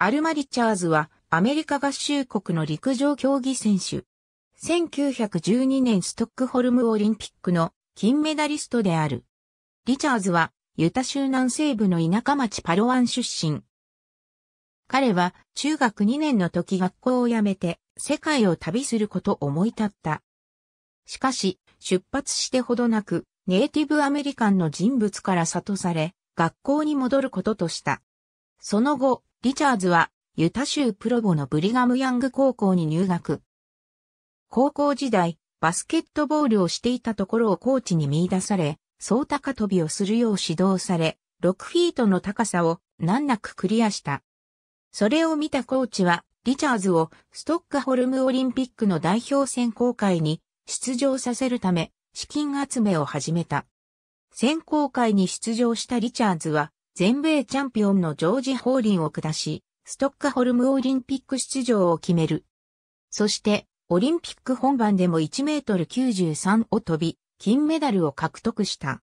アルマ・リチャーズはアメリカ合衆国の陸上競技選手。1912年ストックホルムオリンピックの金メダリストである。リチャーズはユタ州南西部の田舎町パロワン出身。彼は中学2年の時学校を辞めて世界を旅すること思い立った。しかし出発してほどなくネイティブアメリカンの人物から諭され学校に戻ることとした。その後、リチャーズは、ユタ州プロボのブリガムヤング高校に入学。高校時代、バスケットボールをしていたところをコーチに見出され、総高跳びをするよう指導され、6フィートの高さを難なくクリアした。それを見たコーチは、リチャーズをストックホルムオリンピックの代表選考会に出場させるため、資金集めを始めた。選考会に出場したリチャーズは、全米チャンピオンのジョージ・ホーリンを下し、ストックホルムオリンピック出場を決める。そして、オリンピック本番でも1メートル93を飛び、金メダルを獲得した。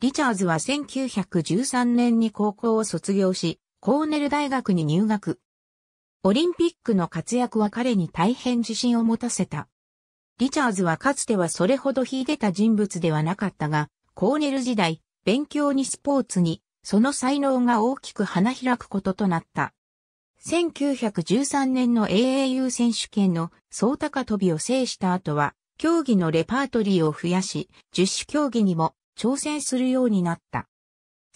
リチャーズは1913年に高校を卒業し、コーネル大学に入学。オリンピックの活躍は彼に大変自信を持たせた。リチャーズはかつてはそれほど秀でた人物ではなかったが、コーネル時代、勉強にスポーツに、その才能が大きく花開くこととなった。1913年の AAU 選手権の総高飛びを制した後は、競技のレパートリーを増やし、十種競技にも挑戦するようになった。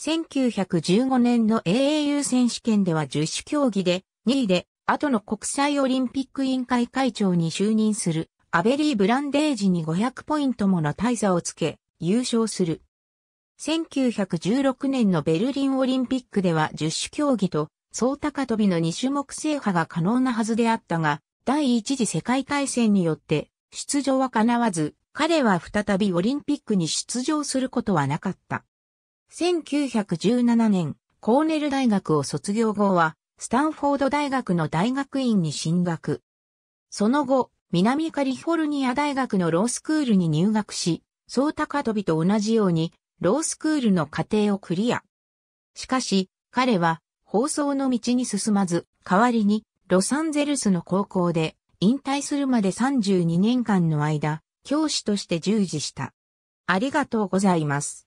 1915年の AAU 選手権では十種競技で2位で、後の国際オリンピック委員会会長に就任するアベリー・ブランデージに500ポイントもの大差をつけ、優勝する。1916年のベルリンオリンピックでは十種競技と、総高飛びの2種目制覇が可能なはずであったが、第一次世界大戦によって出場は叶わず、彼は再びオリンピックに出場することはなかった。1917年、コーネル大学を卒業後は、スタンフォード大学の大学院に進学。その後、南カリフォルニア大学のロースクールに入学し、総高飛びと同じようにロースクールの課程をクリア。しかし、彼は放送の道に進まず、代わりにロサンゼルスの高校で引退するまで32年間の間、教師として従事した。ありがとうございます。